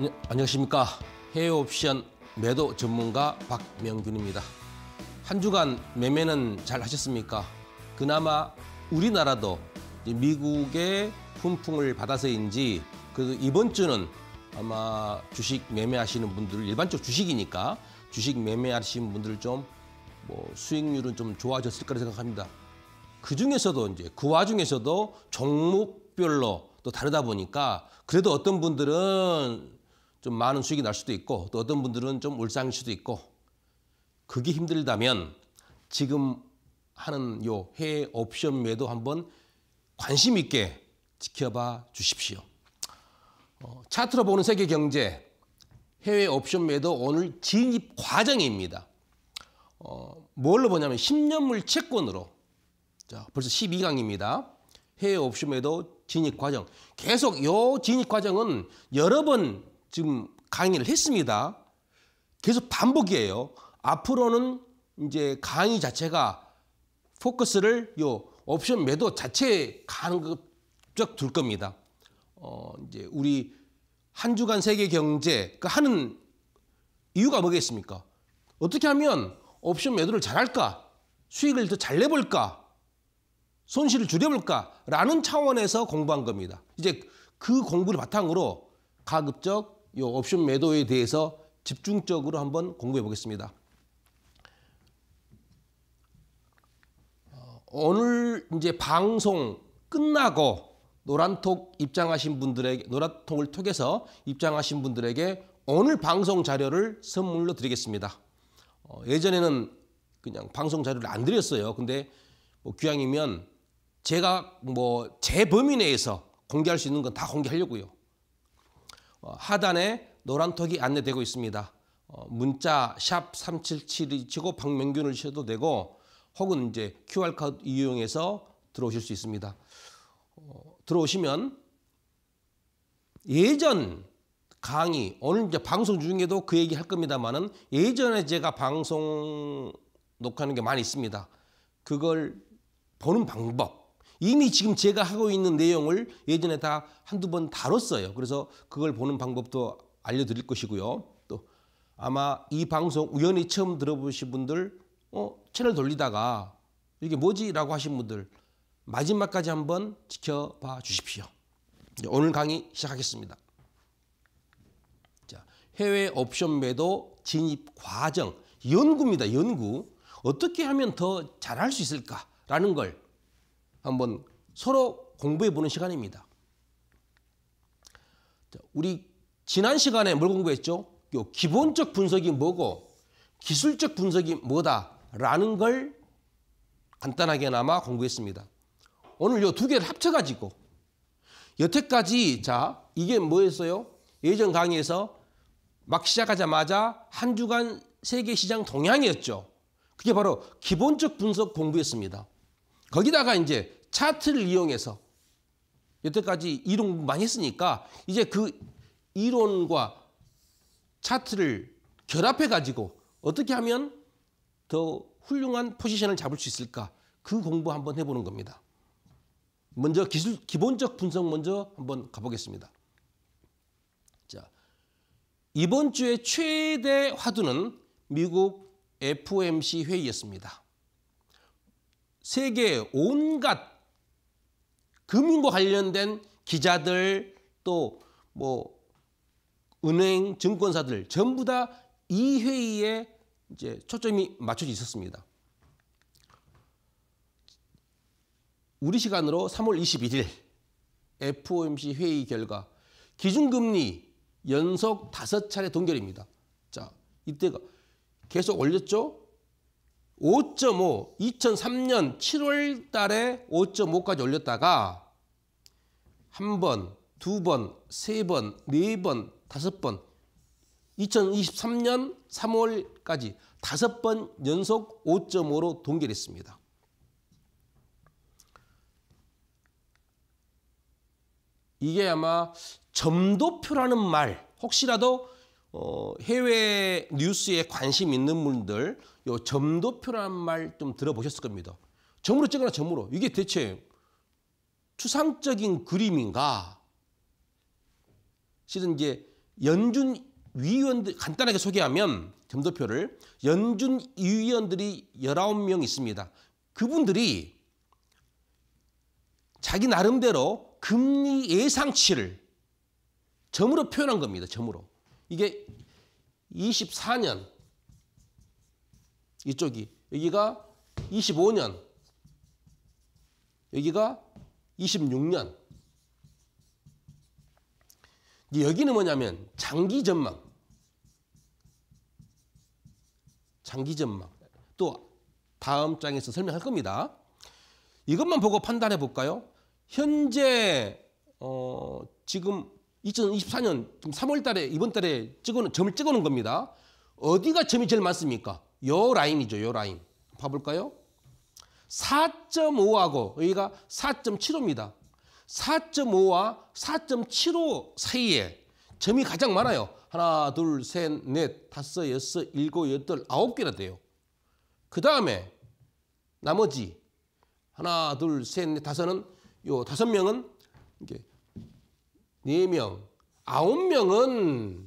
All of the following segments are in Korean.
예, 안녕하십니까. 해외 옵션 매도 전문가 박명균입니다. 한 주간 매매는 잘 하셨습니까? 그나마 우리나라도 미국의 품풍을 받아서인지 그래 이번 주는 아마 주식 매매하시는 분들 일반적 주식이니까 주식 매매하시는 분들 좀뭐 수익률은 좀 좋아졌을 거라 생각합니다. 그 중에서도 이제 그 와중에서도 종목별로 또 다르다 보니까 그래도 어떤 분들은 좀 많은 수익이 날 수도 있고 또 어떤 분들은 좀 울상일 수도 있고 그게 힘들다면 지금 하는 요 해외 옵션 매도 한번 관심 있게 지켜봐 주십시오. 어, 차트로 보는 세계 경제 해외 옵션 매도 오늘 진입 과정입니다. 어, 뭘로 보냐면 10년물 채권으로 자, 벌써 12강입니다. 해외 옵션 매도 진입 과정. 계속 요 진입 과정은 여러 번 지금 강의를 했습니다. 계속 반복이에요. 앞으로는 이제 강의 자체가 포커스를 요 옵션 매도 자체에 가는 것쫙둘 겁니다. 어 이제 우리 한 주간 세계 경제 그 하는 이유가 뭐겠습니까? 어떻게 하면 옵션 매도를 잘할까? 수익을 더 잘 내볼까? 손실을 줄여볼까? 라는 차원에서 공부한 겁니다. 이제 그 공부를 바탕으로 가급적 이 옵션 매도에 대해서 집중적으로 한번 공부해 보겠습니다. 어, 오늘 이제 방송 끝나고 노란톡 입장하신 분들에게 노란톡을 통해서 입장하신 분들에게 오늘 방송 자료를 선물로 드리겠습니다. 어, 예전에는 그냥 방송 자료를 안 드렸어요. 근데 뭐 귀향이면 제가 뭐 제 범위 내에서 공개할 수 있는 건 다 공개하려고요. 어, 하단에 노란 턱이 안내되고 있습니다. 어, 문자 샵 377이 치고 박명균을 쳐도 되고 혹은 이제 QR코드 이용해서 들어오실 수 있습니다. 어, 들어오시면 예전 강의 오늘 이제 방송 중에도 그 얘기 할 겁니다만은 예전에 제가 방송 녹화하는 게 많이 있습니다. 그걸 보는 방법 이미 지금 제가 하고 있는 내용을 예전에 다 한두 번 다뤘어요. 그래서 그걸 보는 방법도 알려드릴 것이고요. 또 아마 이 방송 우연히 처음 들어보신 분들 어, 채널 돌리다가 이게 뭐지? 라고 하신 분들 마지막까지 한번 지켜봐 주십시오. 오늘 강의 시작하겠습니다. 자, 해외 옵션 매도 진입 과정 연구입니다. 연구. 어떻게 하면 더 잘할 수 있을까라는 걸 한번 서로 공부해 보는 시간입니다. 우리 지난 시간에 뭘 공부했죠? 요 기본적 분석이 뭐고 기술적 분석이 뭐다라는 걸 간단하게나마 공부했습니다. 오늘 요 두 개를 합쳐가지고 여태까지 자 이게 뭐였어요? 예전 강의에서 막 시작하자마자 한 주간 세계 시장 동향이었죠. 그게 바로 기본적 분석 공부였습니다. 거기다가 이제 차트를 이용해서 여태까지 이론 많이 했으니까 이제 그 이론과 차트를 결합해 가지고 어떻게 하면 더 훌륭한 포지션을 잡을 수 있을까 그 공부 한번 해보는 겁니다. 먼저 기술 기본적 분석 먼저 한번 가보겠습니다. 자 이번 주의 최대 화두는 미국 FOMC 회의였습니다. 세계 온갖 금융과 관련된 기자들 또 뭐 은행 증권사들 전부 다 이 회의에 이제 초점이 맞춰져 있었습니다. 우리 시간으로 3월 21일 FOMC 회의 결과 기준금리 연속 다섯 차례 동결입니다. 자, 이때가 계속 올렸죠? 5.5, 2003년 7월 달에 5.5까지 올렸다가 한 번, 두 번, 세 번, 네 번, 다섯 번, 2023년 3월까지 다섯 번 연속 5.5로 동결했습니다. 이게 아마 점도표라는 말, 혹시라도 어, 해외 뉴스에 관심 있는 분들 요점도표라는말 좀 들어보셨을 겁니다. 점으로 찍거나 점으로 이게 대체 추상적인 그림인가? 실은 이제 연준 위원들 간단하게 소개하면 점도표를 연준 위원들이 열아명 있습니다. 그분들이 자기 나름대로 금리 예상치를 점으로 표현한 겁니다. 점으로. 이게 24년 이쪽이 여기가 25년 여기가 26년 여기는 뭐냐면 장기 전망 장기 전망 또 다음 장에서 설명할 겁니다. 이것만 보고 판단해 볼까요? 현재 어, 지금 2024년 3월 달에 이번 달에 찍어놓은 점을 찍어놓은 겁니다. 어디가 점이 제일 많습니까? 요 라인이죠. 요 라인. 봐볼까요? 4.5하고 여기가 4.75입니다. 4.5와 4.75 사이에 점이 가장 많아요. 하나, 둘, 셋, 넷, 다섯, 여섯, 일곱, 여덟, 아홉 개나 돼요. 그 다음에 나머지 하나, 둘, 셋, 넷, 다섯은 요 다섯 명은 이게 4명, 9명은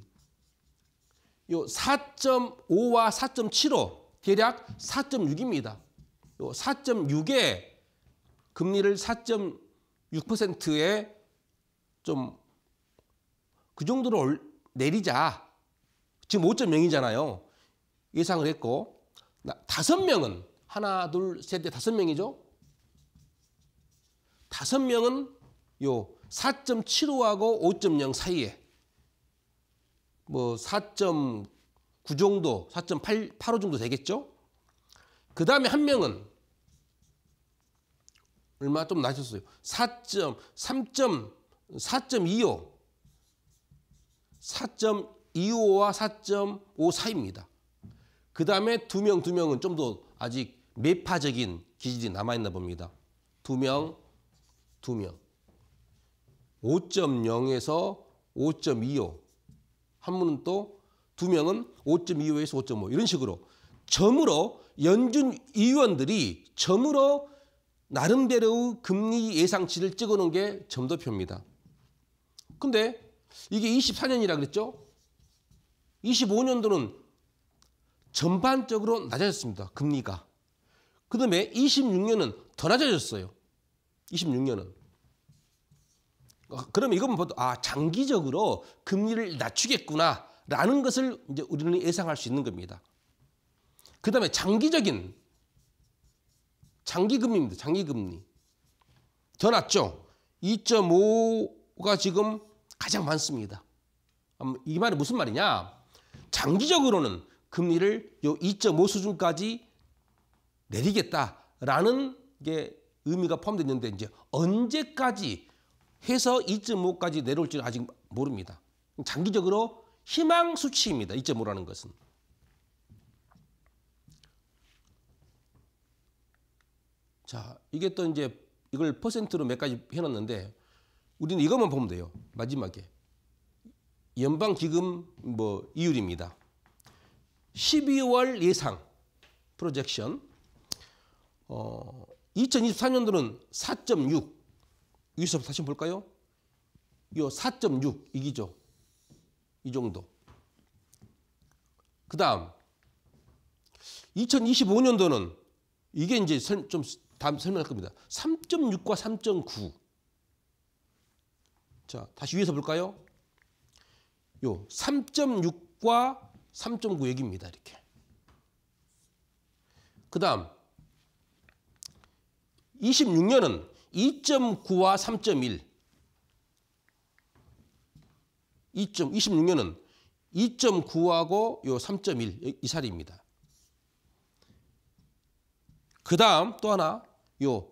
요 4.5와 4.75 대략 4.6입니다. 요 4.6에 금리를 4.6%에 좀 그 정도로 내리자. 지금 5.0이잖아요. 예상을 했고 다섯 명은 하나, 둘, 셋, 넷 다섯 명이죠. 다섯 명은 요 4.75하고 5.0 사이에 뭐4.9 정도, 4.85 정도 되겠죠? 그 다음에 한 명은 얼마 좀 낮았어요. 4.3.4.25 4.25와 4.5 사이입니다. 그 다음에 두 명, 두 명은 좀 더 아직 매파적인 기질이 남아있나 봅니다. 두 명, 두 명. 5.0에서 5.25 한문은 또 두 명은 5.25에서 5.5 이런 식으로 점으로 연준 위원들이 점으로 나름대로의 금리 예상치를 찍어놓은 게 점도표입니다. 근데 이게 24년이라 그랬죠? 25년도는 전반적으로 낮아졌습니다. 금리가. 그 다음에 26년은 더 낮아졌어요. 26년은. 어, 그러면 이건 보통 아 장기적으로 금리를 낮추겠구나라는 것을 이제 우리는 예상할 수 있는 겁니다. 그다음에 장기적인 장기 금리입니다. 장기 금리 더 낮죠. 2.5가 지금 가장 많습니다. 음, 이 말이 무슨 말이냐? 장기적으로는 금리를 요 2.5 수준까지 내리겠다라는 게 의미가 포함되는데 이제 언제까지 해서 2.5까지 내려올 줄 아직 모릅니다. 장기적으로 희망 수치입니다. 2.5라는 것은. 자, 이게 또 이제 이걸 퍼센트로 몇 가지 해놨는데 우리는 이것만 보면 돼요. 마지막에. 연방기금 뭐 이율입니다. 12월 예상 프로젝션 어, 2024년도는 4.6 위에서부터 다시 볼까요? 요 4.6 이기죠. 이 정도. 그 다음 2025년도는 이게 이제 설, 좀 다음 설명할 겁니다. 3.6과 3.9. 자, 다시 위에서 볼까요? 요 3.6과 3.9 얘기입니다. 이렇게. 그 다음 26년은 2.9와 3.1. 2.26년은 2.9하고 요3.1이 자리입니다. 그 다음 또 하나 요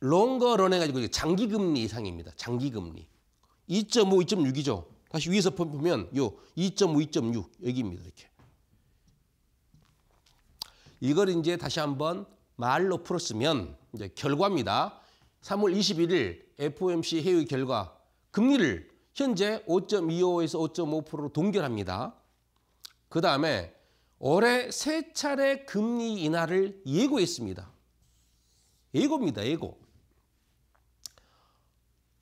롱거런해 가지고 장기 금리 이상입니다. 장기 금리 2.5, 2.6이죠. 다시 위에서 보면 요 2.5, 2.6 여기입니다. 이렇게 이걸 이제 다시 한번 말로 풀었으면 이제 결과입니다. 3월 21일 FOMC 회의 결과 금리를 현재 5.25에서 5.5%로 동결합니다. 그 다음에 올해 세 차례 금리 인하를 예고했습니다. 예고입니다. 예고.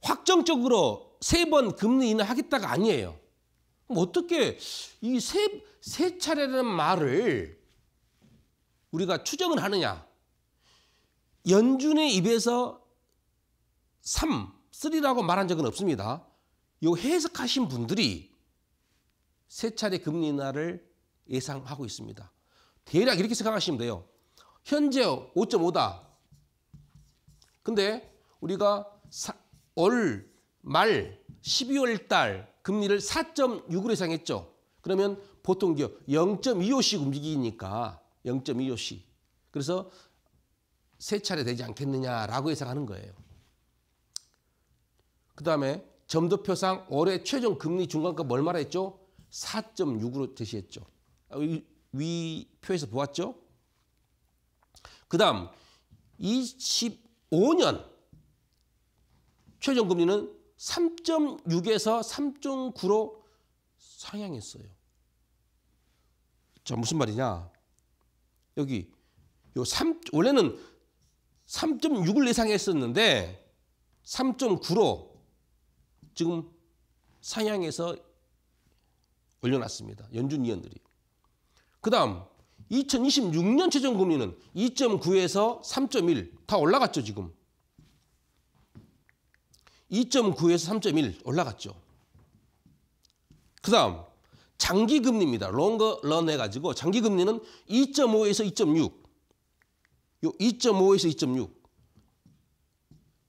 확정적으로 세 번 금리 인하하겠다가 아니에요. 어떻게 이 세 세 차례라는 말을 우리가 추정을 하느냐. 연준의 입에서 3, 3라고 말한 적은 없습니다. 요 해석하신 분들이 세 차례 금리 인하를 예상하고 있습니다. 대략 이렇게 생각하시면 돼요. 현재 5.5다. 근데 우리가 올말 12월 달 금리를 4.6으로 예상했죠. 그러면 보통 0.25씩 움직이니까 0.25씩. 그래서 세 차례 되지 않겠느냐라고 예상하는 거예요. 그 다음에 점도표상 올해 최종 금리 중간값 얼마라 했죠? 4.6으로 제시했죠. 아, 위 표에서 보았죠? 그 다음 25년 최종 금리는 3.6에서 3.9로 상향했어요. 자 무슨 말이냐? 여기 요 3, 원래는 3.6을 예상했었는데 3.9로 지금 상향해서 올려놨습니다. 연준 위원들이. 그 다음 2026년 최종금리는 2.9에서 3.1 다 올라갔죠 지금. 2.9에서 3.1 올라갔죠. 그 다음 장기금리입니다. 롱거 런 해가지고 장기금리는 2.5에서 2.6요 2.5에서 2.6.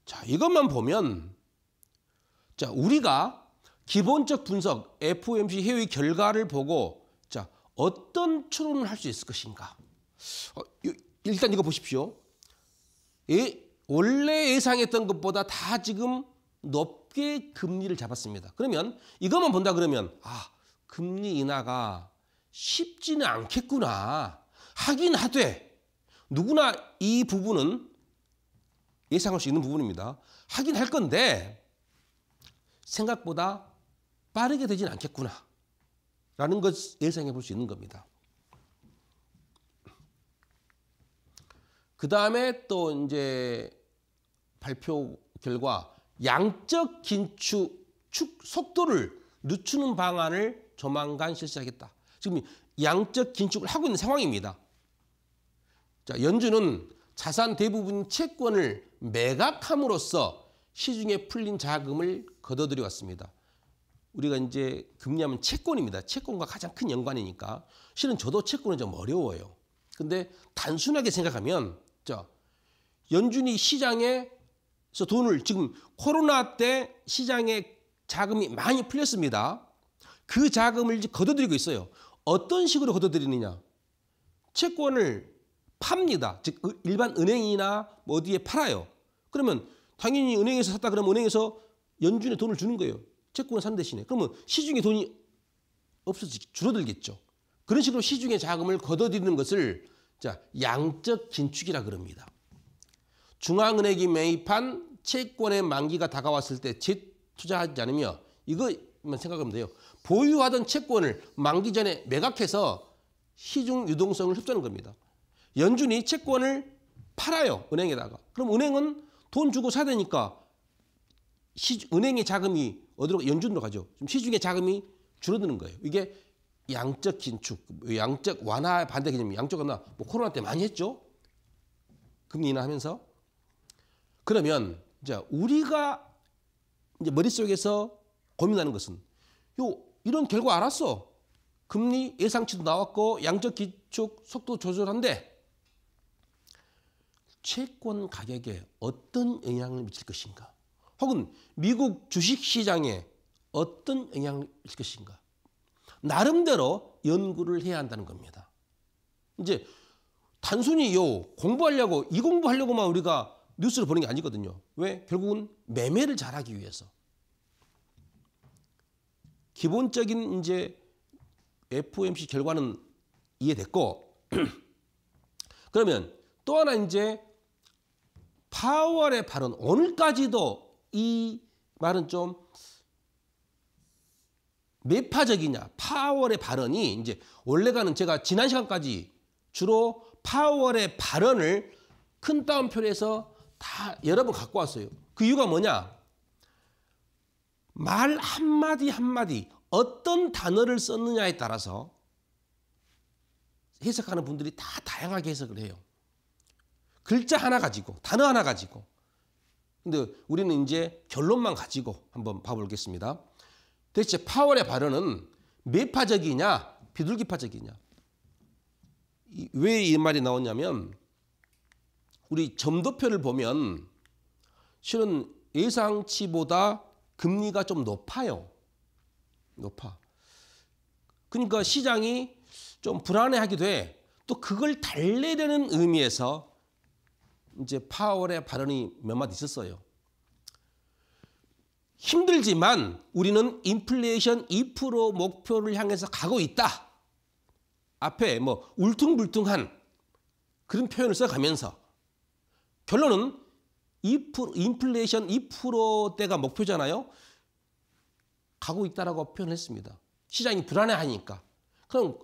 자, 이것만 보면 자, 우리가 기본적 분석 FOMC 회의 결과를 보고 자, 어떤 추론을 할 수 있을 것인가? 어, 일단 이거 보십시오. 예, 원래 예상했던 것보다 다 지금 높게 금리를 잡았습니다. 그러면 이것만 본다 그러면 아, 금리 인하가 쉽지는 않겠구나. 하긴 하되 누구나 이 부분은 예상할 수 있는 부분입니다. 하긴 할 건데 생각보다 빠르게 되진 않겠구나 라는 것 예상해 볼 수 있는 겁니다. 그 다음에 또 이제 발표 결과 양적 긴축 축 속도를 늦추는 방안을 조만간 실시하겠다. 지금 양적 긴축을 하고 있는 상황입니다. 자, 연준은 자산 대부분 채권을 매각함으로써 시중에 풀린 자금을 거둬들여 왔습니다. 우리가 이제 금리하면 채권입니다. 채권과 가장 큰 연관이니까. 실은 저도 채권은 좀 어려워요. 근데 단순하게 생각하면 자, 연준이 시장에서 돈을 지금 코로나 때 시장에 자금이 많이 풀렸습니다. 그 자금을 거둬들이고 있어요. 어떤 식으로 거둬들이느냐 채권을 팝니다. 즉 일반 은행이나 뭐 어디에 팔아요. 그러면 당연히 은행에서 샀다 그러면 은행에서 연준에 돈을 주는 거예요. 채권을 산 대신에. 그러면 시중에 돈이 없어지 줄어들겠죠. 그런 식으로 시중에 자금을 걷어들이는 것을 자 양적 긴축이라 그럽니다. 중앙은행이 매입한 채권의 만기가 다가왔을 때 재투자하지 않으며 이거만 생각하면 돼요. 보유하던 채권을 만기 전에 매각해서 시중 유동성을 흡수하는 겁니다. 연준이 채권을 팔아요. 은행에다가. 그럼 은행은 돈 주고 사야 되니까 시, 은행의 자금이 어디로 연준으로 가죠. 좀 시중의 자금이 줄어드는 거예요. 이게 양적 긴축, 양적 완화 반대 개념이 양적 완화 뭐 코로나 때 많이 했죠. 금리 인하하면서 그러면 이제 우리가 이제 머릿속에서 고민하는 것은 요 이런 결과 알았어. 금리 예상치도 나왔고 양적 기축 속도 조절한데 채권 가격에 어떤 영향을 미칠 것인가? 혹은 미국 주식 시장에 어떤 영향을 미칠 것인가? 나름대로 연구를 해야 한다는 겁니다. 이제 단순히 요 공부하려고 이 공부하려고만 우리가 뉴스를 보는 게 아니거든요. 왜? 결국은 매매를 잘하기 위해서. 기본적인 이제 FOMC 결과는 이해됐고 그러면 또 하나 이제 파월의 발언 오늘까지도 이 말은 좀 매파적이냐 파월의 발언이 이제 원래가는 제가 지난 시간까지 주로 파월의 발언을 큰 따옴표로 서다 여러 번 갖고 왔어요. 그 이유가 뭐냐? 말 한마디 한마디 어떤 단어를 썼느냐에 따라서 해석하는 분들이 다 다양하게 해석을 해요. 글자 하나 가지고 단어 하나 가지고 근데 우리는 이제 결론만 가지고 한번 봐보겠습니다. 대체 파월의 발언은 매파적이냐 비둘기파적이냐 왜 이 말이 나오냐면 우리 점도표를 보면 실은 예상치보다 금리가 좀 높아요. 높아. 그러니까 시장이 좀 불안해하기도 해. 또 그걸 달래려는 의미에서 이제 파월의 발언이 몇 마디 있었어요. 힘들지만 우리는 인플레이션 2% 목표를 향해서 가고 있다. 앞에 뭐 울퉁불퉁한 그런 표현을 써가면서 결론은 2% 인플레이션 2%대가 목표잖아요. 가고 있다라고 표현했습니다. 시장이 불안해하니까. 그럼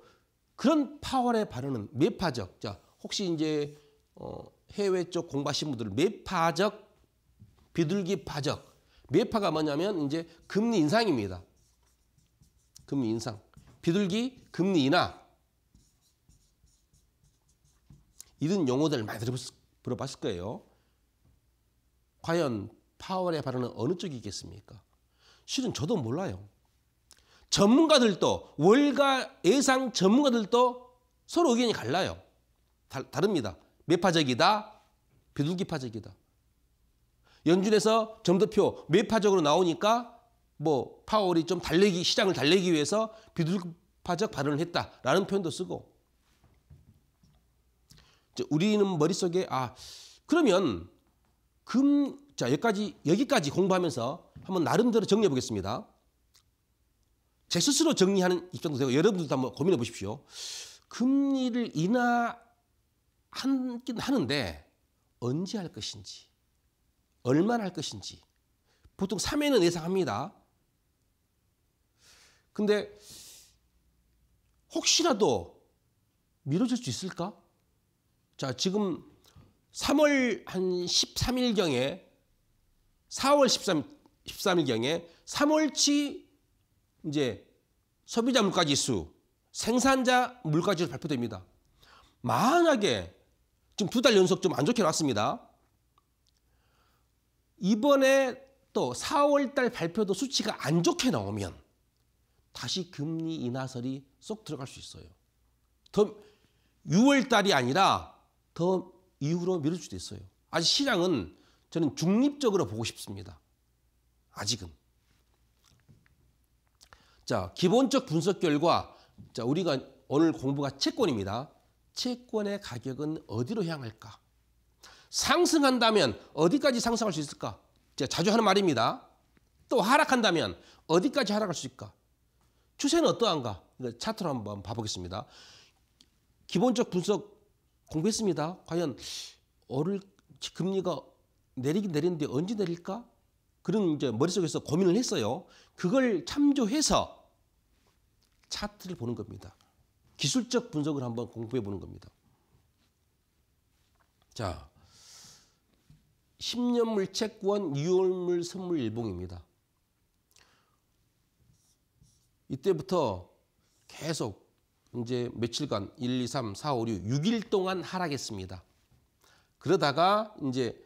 그런 파월의 발언은 매파적. 자, 혹시 이제 어, 해외 쪽 공부하신 분들 매파적 비둘기 파적 매파가 뭐냐면 이제 금리 인상입니다. 금리 인상 비둘기 금리 인하 이런 용어들 많이 들어봤을 거예요. 과연 파월의 발언은 어느 쪽이겠습니까? 실은 저도 몰라요. 전문가들도 월가 예상 전문가들도 서로 의견이 갈라요. 다, 다릅니다. 매파적이다. 비둘기파적이다. 연준에서 점도표 매파적으로 나오니까 뭐 파월이 좀 달래기 시장을 달래기 위해서 비둘기파적 발언을 했다라는 표현도 쓰고 우리는 머릿속에 아 그러면 금자 여기까지 여기까지 공부하면서 한번 나름대로 정리해 보겠습니다. 제 스스로 정리하는 입장도 되고 여러분들도 한번 고민해 보십시오. 금리를 인하 하긴 하는데 언제 할 것인지 얼마나 할 것인지 보통 3회는 예상합니다. 근데 혹시라도 미뤄질 수 있을까? 자, 지금 3월 한 13일경에 4월 13, 13일경에 3월치 이제 소비자 물가 지수, 생산자 물가 지수 발표됩니다. 만약에 지금 두 달 연속 좀 안 좋게 나왔습니다. 이번에 또 4월 달 발표도 수치가 안 좋게 나오면 다시 금리 인하설이 쏙 들어갈 수 있어요. 더 6월 달이 아니라 더 이후로 미룰 수도 있어요. 아직 시장은 저는 중립적으로 보고 싶습니다. 아직은. 자, 기본적 분석 결과. 자, 우리가 오늘 공부가 채권입니다. 채권의 가격은 어디로 향할까? 상승한다면 어디까지 상승할 수 있을까? 제가 자주 하는 말입니다. 또 하락한다면 어디까지 하락할 수 있을까? 추세는 어떠한가? 차트로 한번 봐보겠습니다. 기본적 분석 공부했습니다. 과연 오를 금리가 내리긴 내리는데 언제 내릴까? 그런 이제 머릿속에서 고민을 했어요. 그걸 참조해서 차트를 보는 겁니다. 기술적 분석을 한번 공부해 보는 겁니다. 자, 10년물 채권, 6월물 선물 일봉입니다. 이때부터 계속 이제 며칠간 1, 2, 3, 4, 5, 6, 6일 동안 하락했습니다. 그러다가 이제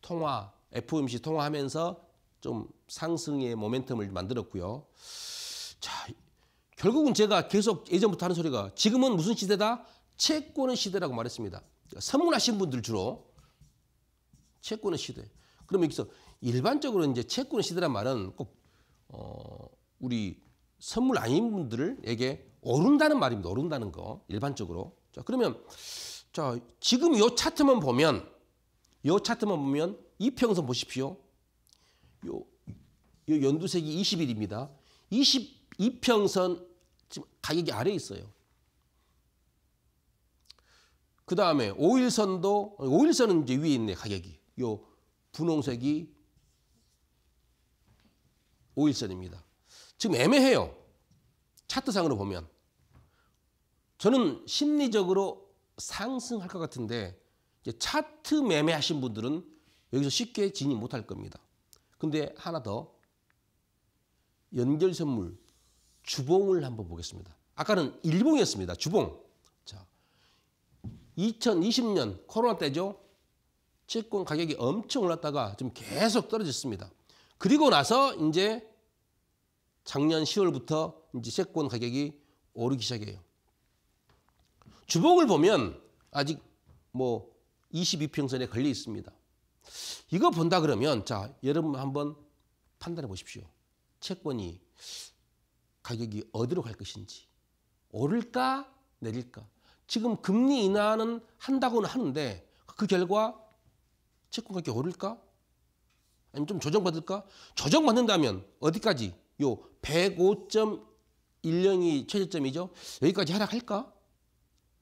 통화, FOMC 통화하면서 좀 상승의 모멘텀을 만들었고요. 자, 결국은 제가 계속 예전부터 하는 소리가 지금은 무슨 시대다? 채권의 시대라고 말했습니다. 선물하신 분들 주로 채권의 시대. 그러면 여기서 일반적으로 이제 채권의 시대란 말은 꼭 어, 우리 선물 아닌 분들에게 오른다는 말입니다. 오른다는 거 일반적으로. 자 그러면 자 지금 요 차트만 보면 요 차트만 보면 이평선 보십시오. 요, 요 연두색이 20일입니다. 22평선 지금 가격이 아래에 있어요. 그 다음에 오일선도 오일선은 이제 위에 있네 가격이 요 분홍색이 오일선입니다. 지금 애매해요. 차트상으로 보면 저는 심리적으로 상승할 것 같은데 차트 매매하신 분들은 여기서 쉽게 진입 못할 겁니다. 근데 하나 더 연결 선물 주봉을 한번 보겠습니다. 아까는 일봉이었습니다. 주봉. 자, 2020년 코로나 때죠. 채권 가격이 엄청 올랐다가 좀 계속 떨어졌습니다. 그리고 나서 이제 작년 10월부터 이제 채권 가격이 오르기 시작해요. 주봉을 보면 아직 뭐 22평선에 걸려 있습니다. 이거 본다 그러면 자 여러분 한번 판단해 보십시오. 채권이 가격이 어디로 갈 것인지 오를까 내릴까 지금 금리 인하는 한다고는 하는데 그 결과 채권 가격이 오를까 아니면 좀 조정받을까 조정받는다면 어디까지 요 105.10이 최저점이죠 여기까지 하락할까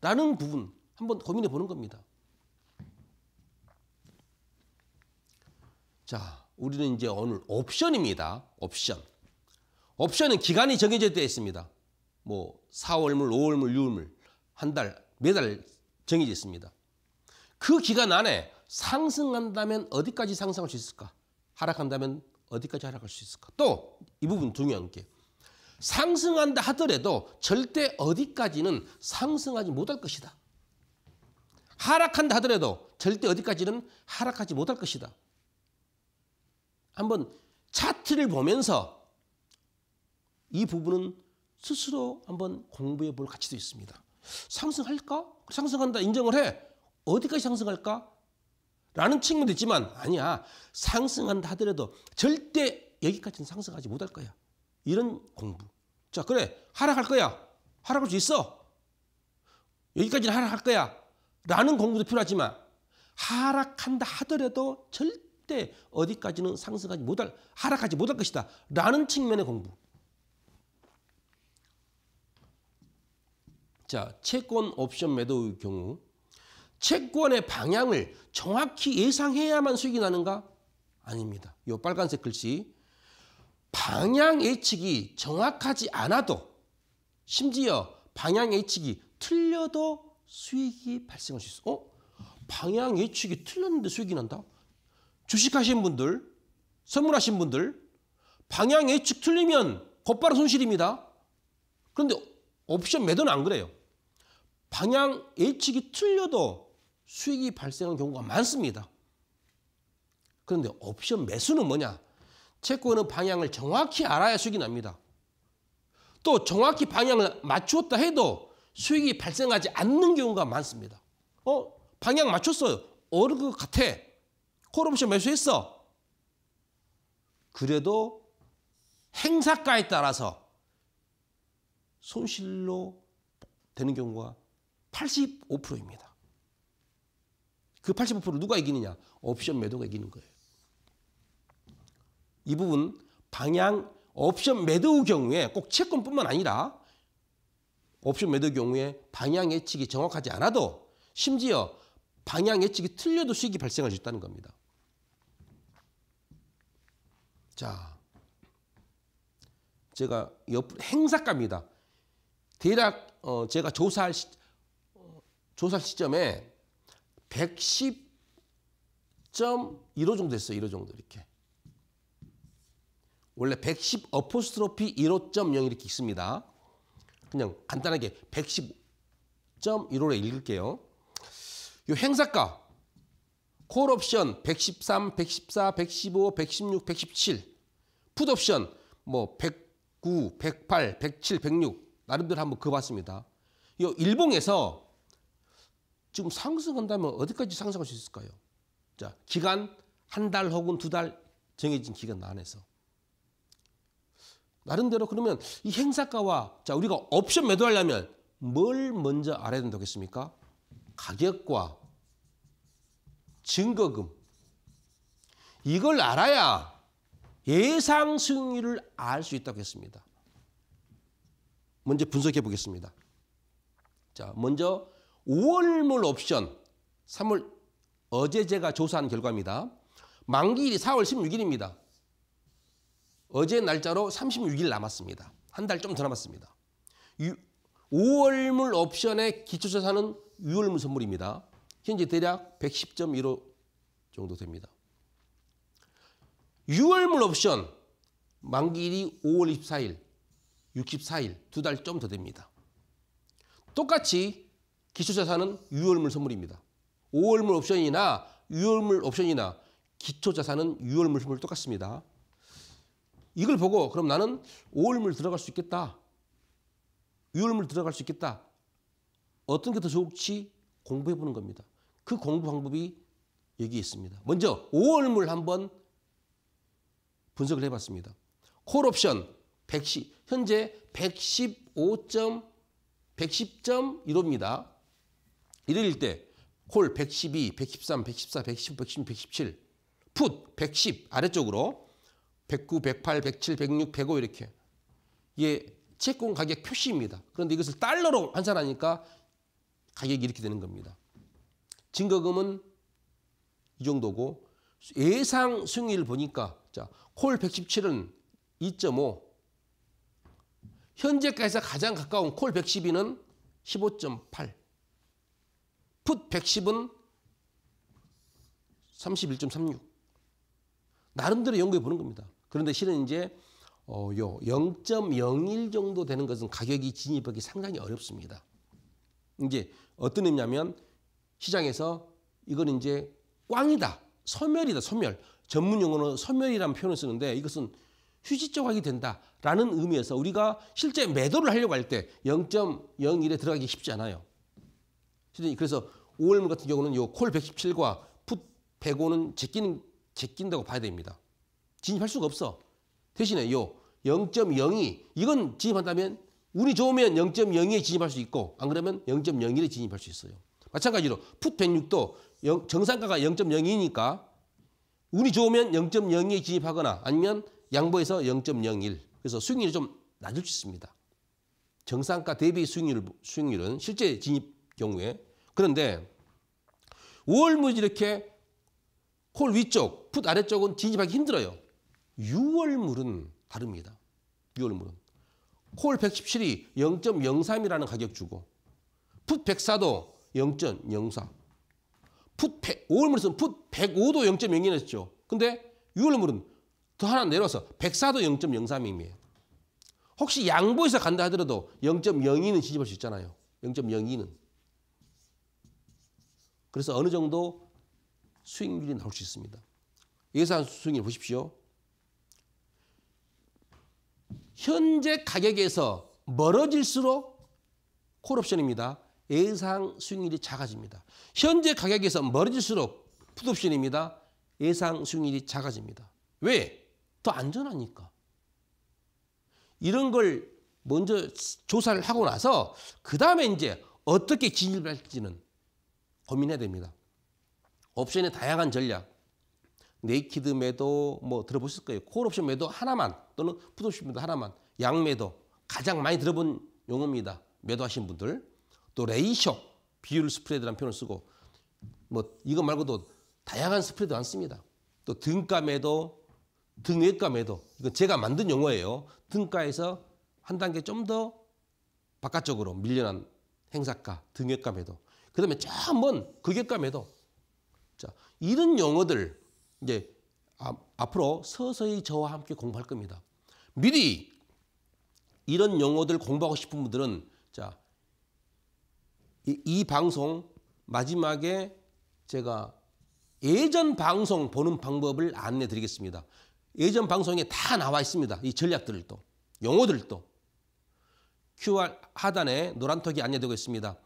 라는 부분 한번 고민해 보는 겁니다 자 우리는 이제 오늘 옵션입니다 옵션 옵션은 기간이 정해져 되어 있습니다. 뭐 4월물, 5월물, 6월물 한 달, 매달 정해져 있습니다. 그 기간 안에 상승한다면 어디까지 상승할 수 있을까? 하락한다면 어디까지 하락할 수 있을까? 또 이 부분 중요한 게 상승한다 하더라도 절대 어디까지는 상승하지 못할 것이다. 하락한다 하더라도 절대 어디까지는 하락하지 못할 것이다. 한번 차트를 보면서 이 부분은 스스로 한번 공부해 볼 가치도 있습니다. 상승할까? 상승한다 인정을 해. 어디까지 상승할까? 라는 측면도 있지만 아니야. 상승한다 하더라도 절대 여기까지는 상승하지 못할 거야. 이런 공부. 자 그래 하락할 거야. 하락할 수 있어. 여기까지는 하락할 거야. 라는 공부도 필요하지만 하락한다 하더라도 절대 어디까지는 상승하지 못할 하락하지 못할 것이다. 라는 측면의 공부. 자, 채권 옵션 매도의 경우 채권의 방향을 정확히 예상해야만 수익이 나는가? 아닙니다. 요 빨간색 글씨. 방향 예측이 정확하지 않아도 심지어 방향 예측이 틀려도 수익이 발생할 수 있어. 어? 방향 예측이 틀렸는데 수익이 난다? 주식하신 분들, 선물하신 분들 방향 예측 틀리면 곧바로 손실입니다. 그런데 옵션 매도는 안 그래요. 방향 예측이 틀려도 수익이 발생한 경우가 많습니다. 그런데 옵션 매수는 뭐냐? 채권은 방향을 정확히 알아야 수익이 납니다. 또 정확히 방향을 맞추었다 해도 수익이 발생하지 않는 경우가 많습니다. 어? 방향 맞췄어요. 어느 것 같아. 콜옵션 매수했어. 그래도 행사가에 따라서 손실로 되는 경우가 85%입니다. 그 85%를 누가 이기느냐? 옵션 매도가 이기는 거예요. 이 부분 방향 옵션 매도의 경우에 꼭 채권뿐만 아니라 옵션 매도 경우에 방향 예측이 정확하지 않아도 심지어 방향 예측이 틀려도 수익이 발생할 수 있다는 겁니다. 자, 제가 옆 행사가입니다. 대략 어, 제가 조사할 시, 조사 시점에 110.15 정도 됐어요. 1호 정도 이렇게. 원래 110 어포스트로피 1호.0 이렇게 있습니다. 그냥 간단하게 110.15로 읽을게요. 이 행사가 콜옵션 113, 114, 115, 116, 117 풋옵션 뭐 109, 108, 107, 106 나름대로 한번 그어봤습니다. 이 일봉에서 지금 상승한다면 어디까지 상승할 수 있을까요? 자, 기간 한 달 혹은 두 달 정해진 기간 안에서. 나름대로 그러면 이 행사가와 자, 우리가 옵션 매도하려면 뭘 먼저 알아야 된다고 습니까 가격과 증거금. 이걸 알아야 예상 승률을 알 수 있다고 했습니다. 먼저 분석해 보겠습니다. 자, 먼저 5월물 옵션 3월 어제 제가 조사한 결과입니다. 만기일이 4월 16일입니다. 어제 날짜로 36일 남았습니다. 한 달 좀 더 남았습니다. 5월물 옵션의 기초조사는 6월물 선물입니다. 현재 대략 110.15 정도 됩니다. 6월물 옵션 만기일이 5월 24일, 64일 두 달 좀 더 됩니다. 똑같이 기초자산은 유월물 선물입니다. 5월물 옵션이나 유월물 옵션이나 기초자산은 유월물 선물 똑같습니다. 이걸 보고 그럼 나는 5월물 들어갈 수 있겠다. 유월물 들어갈 수 있겠다. 어떤 게 더 좋을지 공부해 보는 겁니다. 그 공부 방법이 여기 있습니다. 먼저 5월물 한번 분석을 해봤습니다. 콜옵션 110, 현재 115. 110.15입니다. 이럴 때 콜 112, 113, 114, 115, 116, 117, 풋 110 아래쪽으로 109, 108, 107, 106, 105 이렇게 이게 채권 가격 표시입니다. 그런데 이것을 달러로 환산하니까 가격이 이렇게 되는 겁니다. 증거금은 이 정도고 예상 수익률 보니까 자, 콜 117은 2.5 현재가에서 가장 가까운 콜 112는 15.8풋 110은 31.36. 나름대로 연구해 보는 겁니다. 그런데 실은 이제 어, 요0.01 정도 되는 것은 가격이 진입하기 상당히 어렵습니다. 이제 어떤 의미냐면 시장에서 이건 이제 꽝이다. 소멸이다. 소멸. 전문 용어는 소멸이라는 표현을 쓰는데 이것은 휴지적하게 된다라는 의미에서 우리가 실제 매도를 하려고 할 때 0.01에 들어가기 쉽지 않아요. 그래서 5월물 같은 경우는 요 콜 117과 풋 105는 제끼는, 제낀다고 봐야 됩니다. 진입할 수가 없어. 대신에 요 0.02 이건 진입한다면 운이 좋으면 0.02에 진입할 수 있고 안 그러면 0.01에 진입할 수 있어요. 마찬가지로 풋 106도 영, 정상가가 0.02니까 운이 좋으면 0.02에 진입하거나 아니면 양보해서 0.01 그래서 수익률이 좀 낮을 수 있습니다. 정상가 대비 수익률, 수익률은 실제 진입 경우에. 그런데 월무지 이렇게 콜 위쪽, 풋 아래쪽은 진입하기 힘들어요. 6월물은 다릅니다. 6월물은. 콜 117이 0.03이라는 가격 주고 풋 104도 0.04. 풋 100, 5월물에서는 풋 105도 0.02였죠. 근데 6월물은 더 하나 내려서 104도 0.03입니다. 혹시 양보해서 간다 하더라도 0.02는 지집할 수 있잖아요. 0.02는. 그래서 어느 정도 수익률이 나올 수 있습니다. 예산 수익률 보십시오. 현재 가격에서 멀어질수록 콜옵션입니다. 예상 수익률이 작아집니다. 현재 가격에서 멀어질수록 풋옵션입니다. 예상 수익률이 작아집니다. 왜? 더 안전하니까. 이런 걸 먼저 조사를 하고 나서 그 다음에 이제 어떻게 진입할지는 고민해야 됩니다. 옵션의 다양한 전략, 네이키드 매도 뭐 들어보실 거예요. 콜 옵션 매도 하나만 또는 푸드 옵션 매도 하나만, 양 매도 가장 많이 들어본 용어입니다. 매도하신 분들 또 레이쇼 비율 스프레드라는 표현을 쓰고 뭐 이거 말고도 다양한 스프레드 많습니다. 또 등가 매도, 등외가 매도 이건 제가 만든 용어예요. 등가에서 한 단계 좀 더 바깥쪽으로 밀려난 행사가 등외가 매도 그 다음에 저먼극역감 매도. 자, 이런 용어들 이제 아, 앞으로 서서히 저와 함께 공부할 겁니다. 미리 이런 용어들 공부하고 싶은 분들은 자, 이, 이 방송 마지막에 제가 예전 방송 보는 방법을 안내 드리겠습니다. 예전 방송에 다 나와 있습니다. 이 전략들도, 용어들도. QR 하단에 노란톡이 안내되고 있습니다.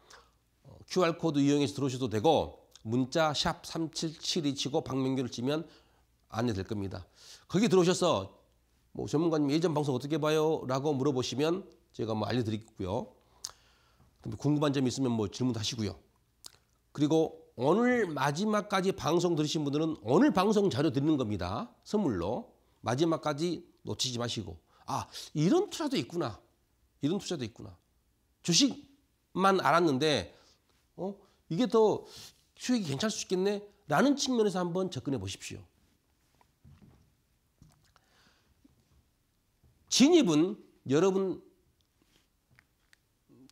QR코드 이용해서 들어오셔도 되고 문자 샵 3772 치고 박명규를 치면 안내될 겁니다. 거기 들어오셔서 뭐 전문가님 예전 방송 어떻게 봐요? 라고 물어보시면 제가 뭐 알려드리고요. 겠 궁금한 점이 있으면 뭐 질문도 하시고요. 그리고 오늘 마지막까지 방송 들으신 분들은 오늘 방송 자료 드리는 겁니다. 선물로. 마지막까지 놓치지 마시고. 아, 이런 투자도 있구나. 이런 투자도 있구나. 주식만 알았는데 어? 이게 더 수익이 괜찮을 수 있겠네? 라는 측면에서 한번 접근해 보십시오. 진입은 여러분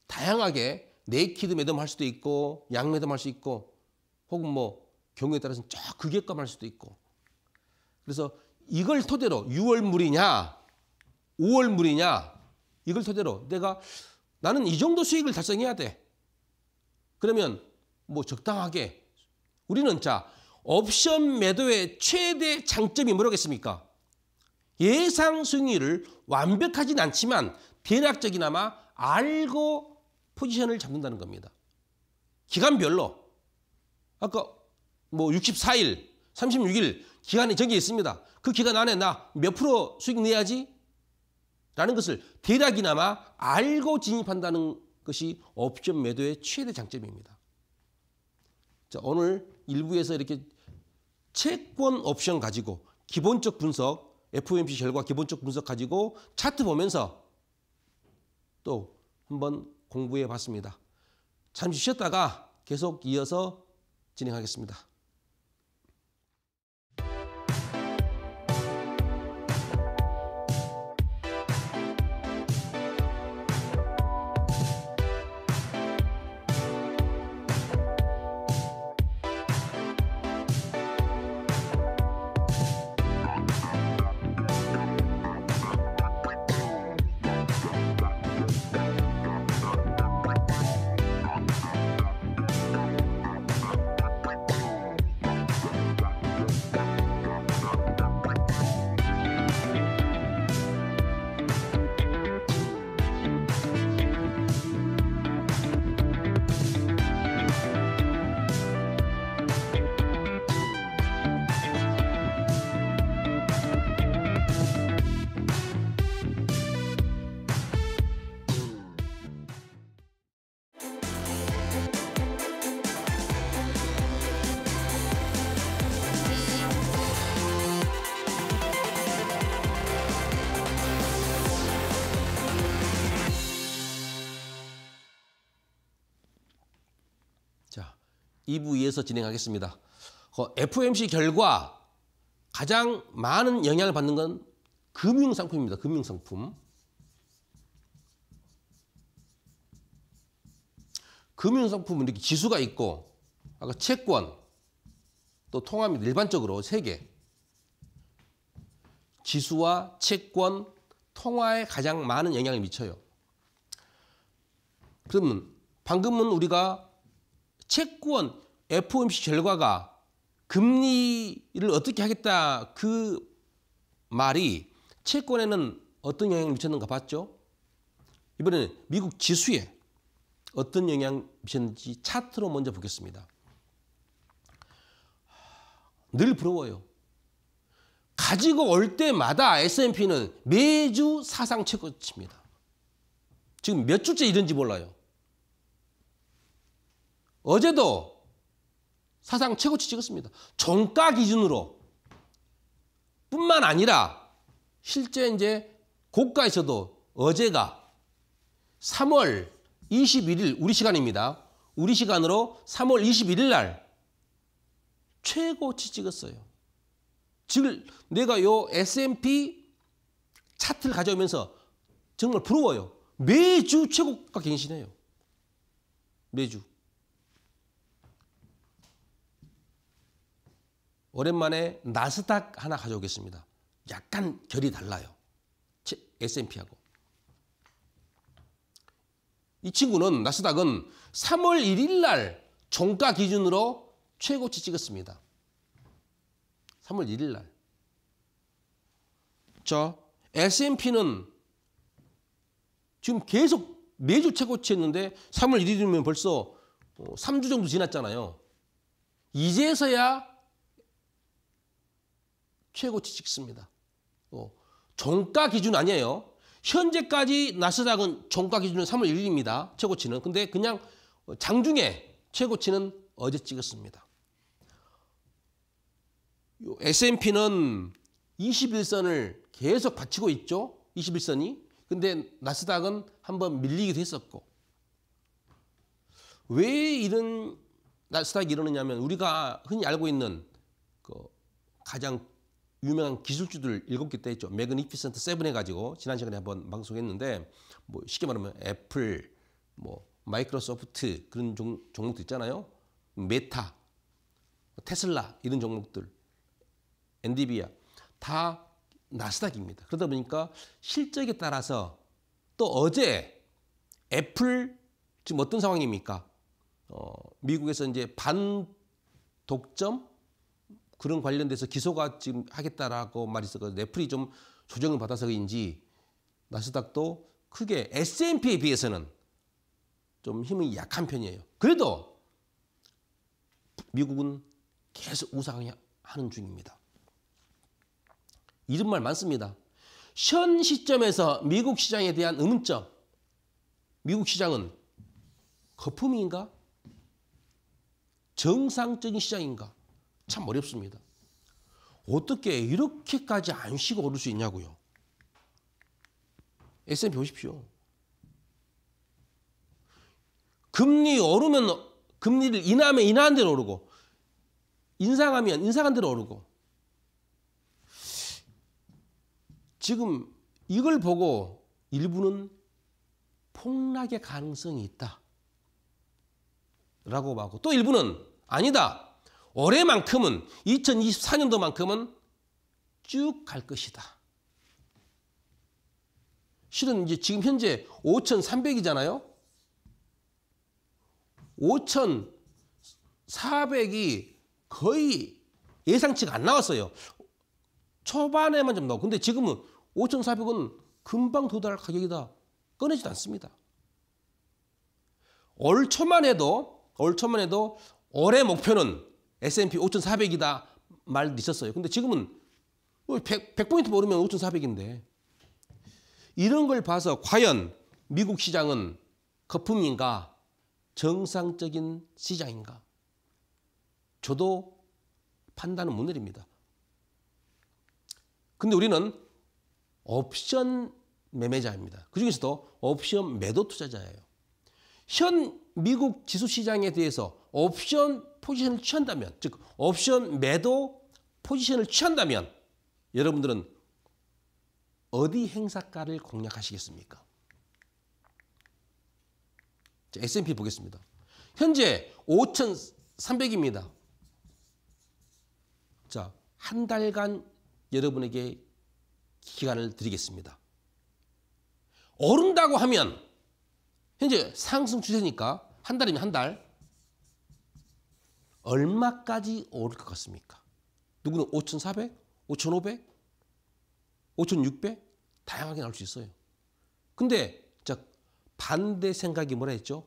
다양하게 네이키드 매점 할 수도 있고 양 매점 할수 있고 혹은 뭐 경우에 따라서는 쫙 극역감 할 수도 있고 그래서 이걸 토대로 6월 물이냐 5월 물이냐 이걸 토대로 내가 나는 이 정도 수익을 달성해야 돼 그러면 뭐 적당하게 우리는 자 옵션 매도의 최대 장점이 뭐라겠습니까? 예상 승률을 완벽하진 않지만 대략적이나마 알고 포지션을 잡는다는 겁니다. 기간별로 아까 뭐 64일, 36일 기간이 정해 있습니다. 그 기간 안에 나 몇 프로 수익 내야지? 라는 것을 대략이나마 알고 진입한다는 것이 옵션 매도의 최대 장점입니다. 자, 오늘 일부에서 이렇게 채권 옵션 가지고 기본적 분석, FOMC 결과 기본적 분석 가지고 차트 보면서 또 한번 공부해 봤습니다. 잠시 쉬었다가 계속 이어서 진행하겠습니다. 2부 이에서 진행하겠습니다. f m c 결과 가장 많은 영향을 받는 건 금융상품입니다. 금융상품. 금융상품은 이렇게 지수가 있고 아까 채권 또 통합이 일반적으로 세개 지수와 채권 통화에 가장 많은 영향을 미쳐요. 그러면 방금은 우리가 채권 FOMC 결과가 금리를 어떻게 하겠다 그 말이 채권에는 어떤 영향을 미쳤는가 봤죠? 이번에는 미국 지수에 어떤 영향 미쳤는지 차트로 먼저 보겠습니다. 늘 부러워요. 가지고 올 때마다 S&P는 매주 사상 최고치입니다. 지금 몇 주째 이런지 몰라요. 어제도 사상 최고치 찍었습니다. 종가 기준으로 뿐만 아니라 실제 이제 고가에서도 어제가 3월 21일 우리 시간입니다. 우리 시간으로 3월 21일 날 최고치 찍었어요. 즉 내가 요 S&P 차트를 가져오면서 정말 부러워요. 매주 최고가 갱신해요. 매주. 오랜만에 나스닥 하나 가져오겠습니다. 약간 결이 달라요. S&P하고. 이 친구는 나스닥은 3월 1일 날 종가 기준으로 최고치 찍었습니다. 3월 1일 날. 저 S&P는 지금 계속 매주 최고치 했는데 3월 1일이면 벌써 3주 어, 정도 지났잖아요. 이제서야 최고치 찍습니다. 어, 종가 기준 아니에요. 현재까지 나스닥은 종가 기준은 3월 1일입니다. 최고치는. 근데 그냥 장중에 최고치는 어제 찍었습니다. S&P는 21선을 계속 받치고 있죠. 21선이. 근데 나스닥은 한번 밀리기도 했었고. 왜 이런 나스닥이 이러느냐면 우리가 흔히 알고 있는 그 가장 유명한 기술주들 일곱 개때있죠 매그니피센트 세븐 해가지고 지난 시간에 한번 방송했는데 뭐 쉽게 말하면 애플, 뭐 마이크로소프트 그런 종, 종목들 있잖아요. 메타, 테슬라 이런 종목들, 엔디비아 다 나스닥입니다. 그러다 보니까 실적에 따라서 또 어제 애플 지금 어떤 상황입니까? 어, 미국에서 이제 반 독점 그런 관련돼서 기소가 지금 하겠다라고 말이 있었거든요. 네플이 좀 조정을 받아서인지 나스닥도 크게 S&P에 비해서는 좀 힘이 약한 편이에요. 그래도 미국은 계속 우상하는 중입니다. 이런 말 많습니다. 현 시점에서 미국 시장에 대한 의문점. 미국 시장은 거품인가? 정상적인 시장인가? 참 어렵습니다. 어떻게 이렇게까지 안 쉬고 오를 수 있냐고요. S&P 보십시오. 금리 오르면 금리를 인하면 인하한 대로 오르고 인상하면 인상한 대로 오르고 지금 이걸 보고 일부는 폭락의 가능성이 있다 라고 하고 또 일부는 아니다 올해만큼은 2024년도만큼은 쭉 갈 것이다. 실은 이제 지금 현재 5,300이잖아요. 5,400이 거의 예상치가 안 나왔어요. 초반에만 좀 넣고 근데 지금은 5,400은 금방 도달할 가격이다. 꺼내지도 않습니다. 올 초만 해도 올 초만 해도 올해 목표는 S&P 5,400이다 말도 있었어요. 근데 지금은 100, 뭐 100포인트 모르면 5,400인데 이런 걸 봐서 과연 미국 시장은 거품인가 정상적인 시장인가 저도 판단은 못 내립니다. 근데 우리는 옵션 매매자입니다. 그중에서도 옵션 매도 투자자예요. 현 미국 지수 시장에 대해서 옵션 포지션을 취한다면 즉 옵션 매도 포지션을 취한다면 여러분들은 어디 행사가를 공략하시겠습니까? S&P 보겠습니다. 현재 5,300입니다. 자, 한 달간 여러분에게 기간을 드리겠습니다. 오른다고 하면 현재 상승 추세니까 한 달이면 한 달, 얼마까지 오를 것 같습니까? 누구는 5,400, 5,500, 5,600 다양하게 나올 수 있어요. 근데 자 반대 생각이 뭐라 했죠?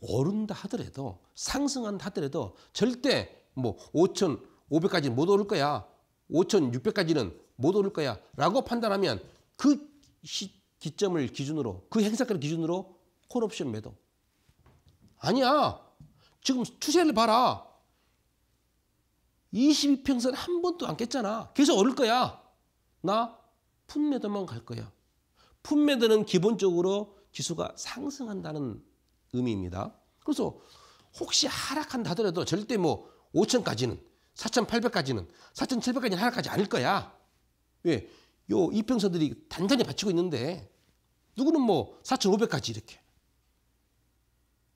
오른다 하더라도 상승한다 하더라도 절대 뭐5 5 0 0까지못 오를 거야. 5,600까지는 못 오를 거야. 라고 판단하면 그 시, 기점을 기준으로 그 행사가를 기준으로 콜옵션 매도. 아니야. 지금 추세를 봐라. 22평선 한 번도 안 깼잖아. 계속 오를 거야. 나 품매도만 갈 거야. 품매도는 기본적으로 지수가 상승한다는 의미입니다. 그래서 혹시 하락한다 하더라도 절대 뭐 5천까지는 4,800까지는 4,700까지는 하락하지 않을 거야. 왜? 요 이평선들이 단단히 받치고 있는데 누구는 뭐 4,500까지 이렇게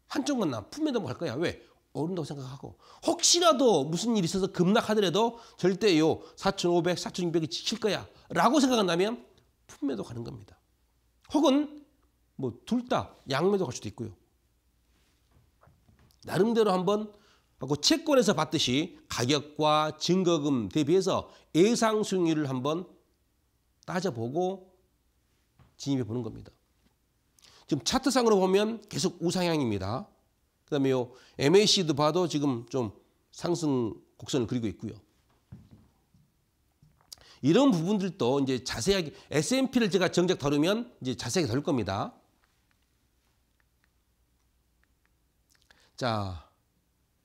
한쪽은나품매도갈 거야. 왜? 오른다고 생각하고 혹시라도 무슨 일이 있어서 급락하더라도 절대 요 4,500, 4,600이 지킬 거야 라고 생각한다면 품매도 가는 겁니다. 혹은 뭐 둘 다 양매도 갈 수도 있고요. 나름대로 한번 하고 채권에서 봤듯이 가격과 증거금 대비해서 예상 수익률을 한번 따져보고 진입해 보는 겁니다. 지금 차트상으로 보면 계속 우상향입니다. 그다음에 요 MAC도 봐도 지금 좀 상승 곡선을 그리고 있고요. 이런 부분들도 이제 자세하게 S&P를 제가 정작 다루면 이제 자세하게 다룰 겁니다. 자,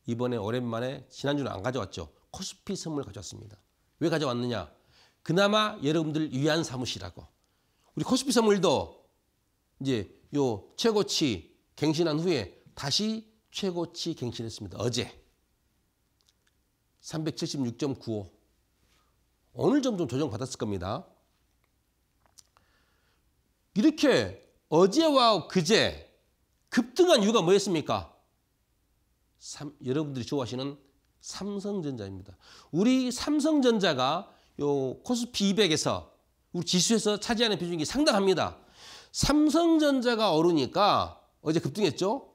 이번에 오랜만에 지난주는 안 가져왔죠. 코스피 선물 가져왔습니다. 왜 가져왔느냐? 그나마 여러분들 위안 사무실이라고. 우리 코스피 선물도 이제 요 최고치 갱신한 후에 다시 최고치 갱신했습니다. 어제 376.95 오늘 점점 조정받았을 겁니다. 이렇게 어제와 그제 급등한 이유가 뭐였습니까? 삼, 여러분들이 좋아하시는 삼성전자입니다. 우리 삼성전자가 요 코스피 200에서 우리 지수에서 차지하는 비중이 상당합니다. 삼성전자가 오르니까 어제 급등했죠?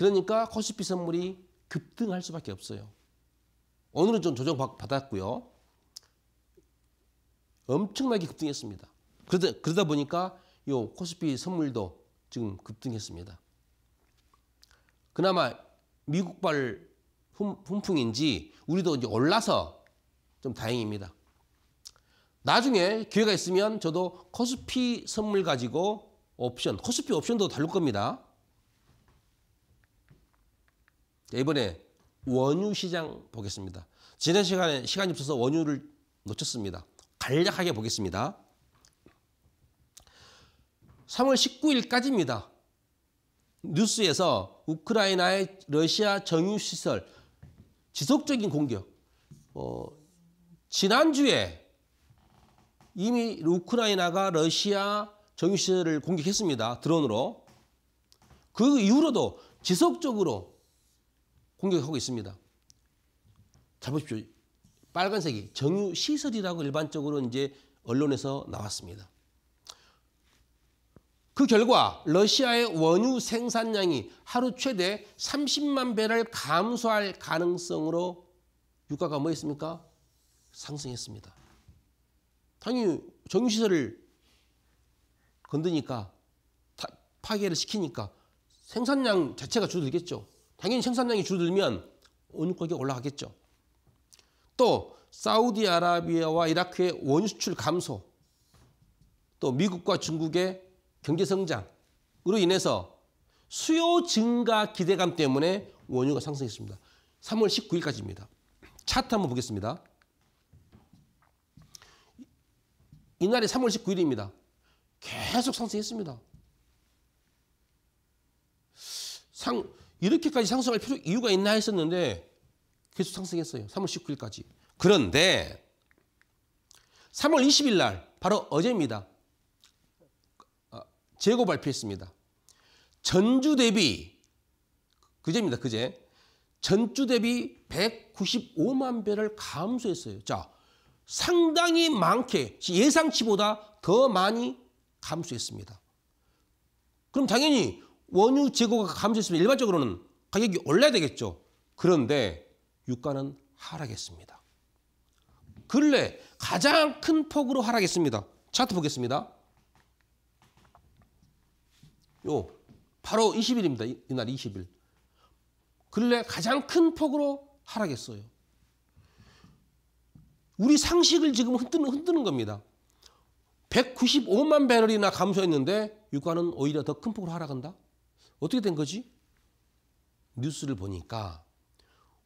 그러니까 코스피 선물이 급등할 수밖에 없어요. 오늘은 좀 조정받았고요. 엄청나게 급등했습니다. 그러다, 그러다 보니까 이 코스피 선물도 지금 급등했습니다. 그나마 미국발 훈풍인지 우리도 이제 올라서 좀 다행입니다. 나중에 기회가 있으면 저도 코스피 선물 가지고 옵션, 코스피 옵션도 다룰 겁니다. 이번에 원유 시장 보겠습니다. 지난 시간에 시간이 없어서 원유를 놓쳤습니다. 간략하게 보겠습니다. 3월 19일까지입니다. 뉴스에서 우크라이나의 러시아 정유시설 지속적인 공격. 어, 지난주에 이미 우크라이나가 러시아 정유시설을 공격했습니다. 드론으로. 그 이후로도 지속적으로 공격하고 있습니다. 잘 보십시오. 빨간색이 정유 시설이라고 일반적으로 이제 언론에서 나왔습니다. 그 결과 러시아의 원유 생산량이 하루 최대 30만 배를 감소할 가능성으로 유가가 뭐 했습니까? 상승했습니다. 당연히 정유시설을 건드니까 파괴를 시키니까 생산량 자체가 줄어들겠죠. 당연히 생산량이 줄들면 원유 가격이 올라가겠죠. 또 사우디아라비아와 이라크의 원유 수출 감소, 또 미국과 중국의 경제 성장으로 인해서 수요 증가 기대감 때문에 원유가 상승했습니다. 3월 19일까지입니다. 차트 한번 보겠습니다. 이날이 3월 19일입니다. 계속 상승했습니다. 상, 이렇게까지 상승할 필요 이유가 있나 했었는데 계속 상승했어요. 3월 19일까지. 그런데 3월 20일 날 바로 어제입니다. 아, 재고 발표했습니다. 전주 대비 그제입니다. 그제. 전주 대비 195만 배를 감소했어요. 자, 상당히 많게 예상치보다 더 많이 감소했습니다. 그럼 당연히 원유 재고가 감소했으면 일반적으로는 가격이 올라야 되겠죠. 그런데 유가는 하락했습니다. 근래 가장 큰 폭으로 하락했습니다. 차트 보겠습니다. 요 바로 20일입니다. 이날 20일. 근래 가장 큰 폭으로 하락했어요. 우리 상식을 지금 흔드는, 흔드는 겁니다. 195만 배럴이나 감소했는데 유가는 오히려 더 큰 폭으로 하락한다. 어떻게 된 거지? 뉴스를 보니까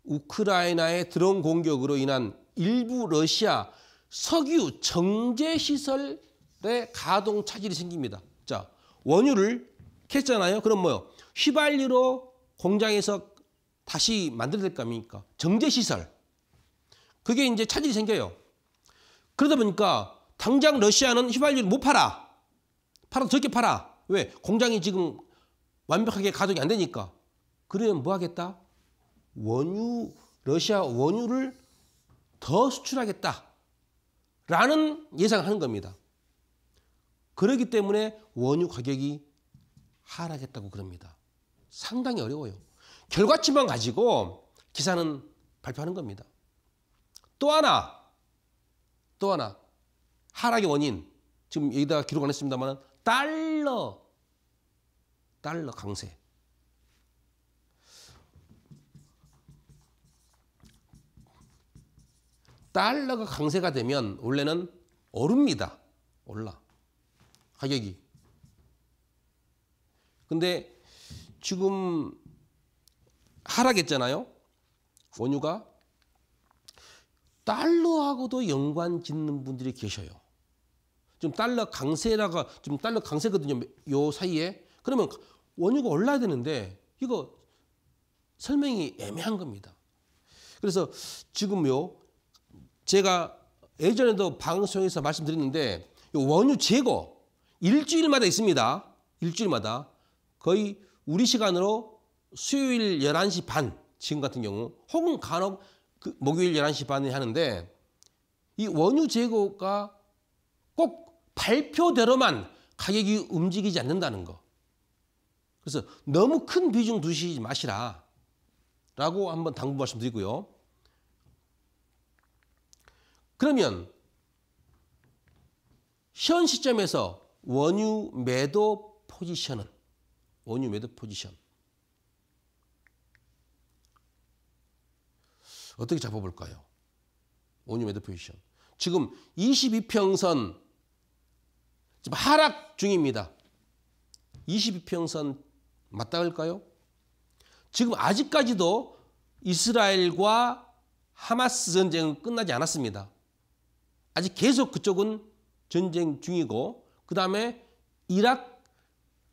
우크라이나의 드론 공격으로 인한 일부 러시아 석유 정제 시설에 가동 차질이 생깁니다. 자, 원유를 캤잖아요. 그럼 뭐요? 휘발유로 공장에서 다시 만들어낼 거 아닙니까? 정제 시설. 그게 이제 차질이 생겨요. 그러다 보니까 당장 러시아는 휘발유를 못 팔아. 팔아 적게 팔아. 왜? 공장이 지금 완벽하게 가동이 안 되니까. 그러면 뭐 하겠다? 원유, 러시아 원유를 더 수출하겠다. 라는 예상을 하는 겁니다. 그러기 때문에 원유 가격이 하락했다고 그럽니다. 상당히 어려워요. 결과치만 가지고 기사는 발표하는 겁니다. 또 하나, 또 하나, 하락의 원인. 지금 여기다 기록 안 했습니다만 달러 달러 강세. 달러가 강세가 되면 원래는 오릅니다. 올라. 가격이. 근데 지금 하락했잖아요. 원유가 달러하고도 연관 짓는 분들이 계셔요. 좀 달러 강세라가 좀 달러 강세거든요. 요 사이에 그러면 원유가 올라야 되는데 이거 설명이 애매한 겁니다. 그래서 지금요 제가 예전에도 방송에서 말씀드렸는데 원유 재고 일주일마다 있습니다. 일주일마다 거의 우리 시간으로 수요일 11시 반 지금 같은 경우 혹은 간혹 그 목요일 11시 반에 하는데 이 원유 재고가 꼭 발표대로만 가격이 움직이지 않는다는 거. 그래서 너무 큰 비중 두시지 마시라. 라고 한번 당부 말씀드리고요. 그러면 현 시점에서 원유 매도 포지션은 원유 매도 포지션 어떻게 잡아볼까요? 원유 매도 포지션 지금 22평선 지금 하락 중입니다. 22평선 맞닿을까요? 지금 아직까지도 이스라엘과 하마스 전쟁은 끝나지 않았습니다. 아직 계속 그쪽은 전쟁 중이고 그 다음에 이라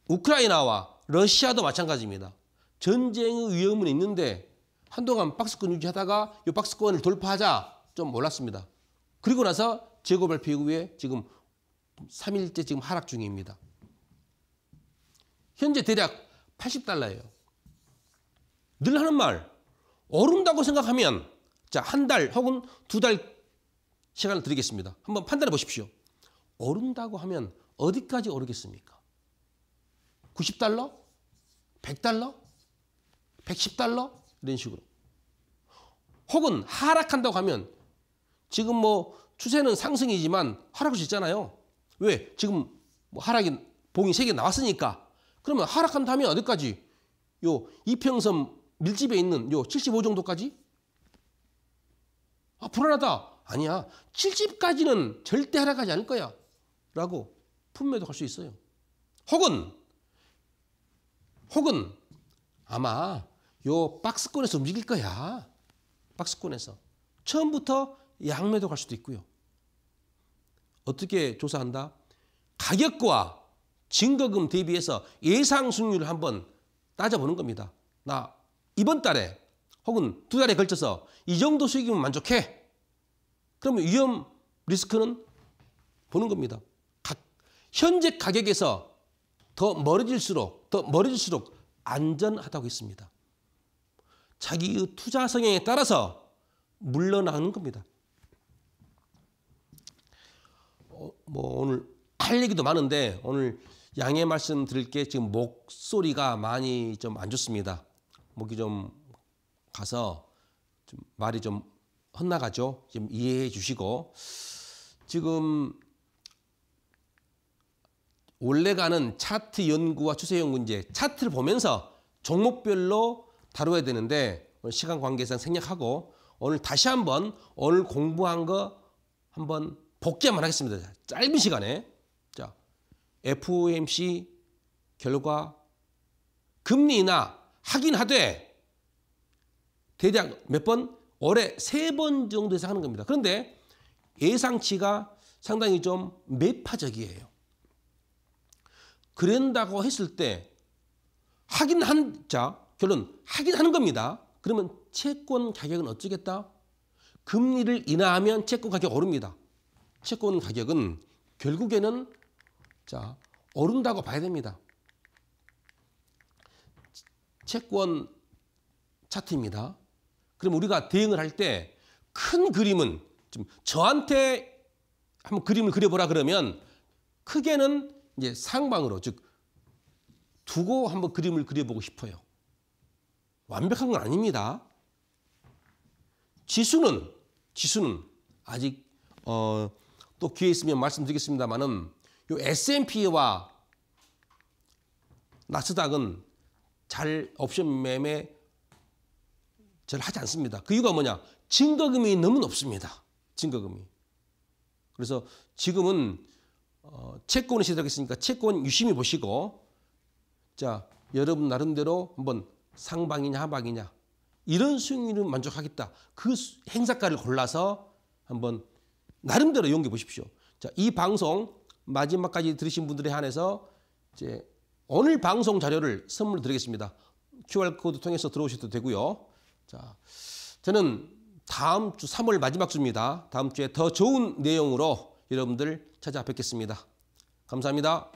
우크라이나와 러시아도 마찬가지입니다. 전쟁의 위험은 있는데 한동안 박스권 유지하다가 이 박스권을 돌파하자 좀 몰랐습니다. 그리고 나서 재고 발표 이후에 지금 3일째 지금 하락 중입니다. 현재 대략 80달러예요. 늘 하는 말. 어른다고 생각하면 자, 한 달 혹은 두 달 시간을 드리겠습니다. 한번 판단해 보십시오. 어른다고 하면 어디까지 오르겠습니까? 90달러? 100달러? 110달러? 이런 식으로. 혹은 하락한다고 하면 지금 뭐 추세는 상승이지만 하락할 수 있잖아요. 왜? 지금 뭐 하락이 봉이 세 개 나왔으니까 그러면 하락한 다음에 어디까지? 요 이평선 밀집에 있는 요 75 정도까지? 아, 불안하다. 아니야. 70까지는 절대 하락하지 않을 거야. 라고 품매도 할 수 있어요. 혹은, 혹은 아마 요 박스권에서 움직일 거야. 박스권에서. 처음부터 양매도 갈 수도 있고요. 어떻게 조사한다? 가격과 증거금 대비해서 예상 수익률을 한번 따져보는 겁니다. 나 이번 달에 혹은 두 달에 걸쳐서 이 정도 수익이면 만족해. 그러면 위험 리스크는 보는 겁니다. 현재 가격에서 더 멀어질수록 더 멀어질수록 안전하다고 했습니다. 자기의 그 투자 성향에 따라서 물러나는 겁니다. 어, 뭐 오늘 할 얘기도 많은데 오늘 양해 말씀 드릴 게 지금 목소리가 많이 좀 안 좋습니다. 목이 좀 가서 좀 말이 좀 헛나가죠. 지금 이해해 주시고 지금 원래 가는 차트 연구와 추세 연구 이제 차트를 보면서 종목별로 다뤄야 되는데 시간 관계상 생략하고 오늘 다시 한번 오늘 공부한 거 한번 복귀 한번 하겠습니다. 짧은 시간에 FOMC 결과 금리 인하 하긴 하되 대략 몇 번? 올해 세 번 정도 에서하는 겁니다. 그런데 예상치가 상당히 좀 매파적이에요. 그런다고 했을 때 하긴 한, 자, 결론, 하긴 하는 겁니다. 그러면 채권 가격은 어쩌겠다? 금리를 인하하면 채권 가격 오릅니다. 채권 가격은 결국에는 자, 오른다고 봐야 됩니다. 채권 차트입니다. 그럼 우리가 대응을 할 때 큰 그림은 좀 저한테 한번 그림을 그려보라 그러면 크게는 이제 상방으로 즉 두고 한번 그림을 그려보고 싶어요. 완벽한 건 아닙니다. 지수는 지수는 아직 어, 또 기회 있으면 말씀드리겠습니다만은 요 S&P와 나스닥은 잘 옵션 매매 잘 하지 않습니다. 그 이유가 뭐냐? 증거금이 너무 높습니다. 증거금이. 그래서 지금은 어, 채권이 시작했으니까 채권 유심히 보시고 자 여러분 나름대로 한번 상방이냐 하방이냐 이런 수익률은 만족하겠다. 그 행사가를 골라서 한번 나름대로 연구 보십시오. 자, 이 방송 마지막까지 들으신 분들에 한해서 이제 오늘 방송 자료를 선물 드리겠습니다. QR코드 통해서 들어오셔도 되고요. 자, 저는 다음 주 3월 마지막 주입니다. 다음 주에 더 좋은 내용으로 여러분들 찾아뵙겠습니다. 감사합니다.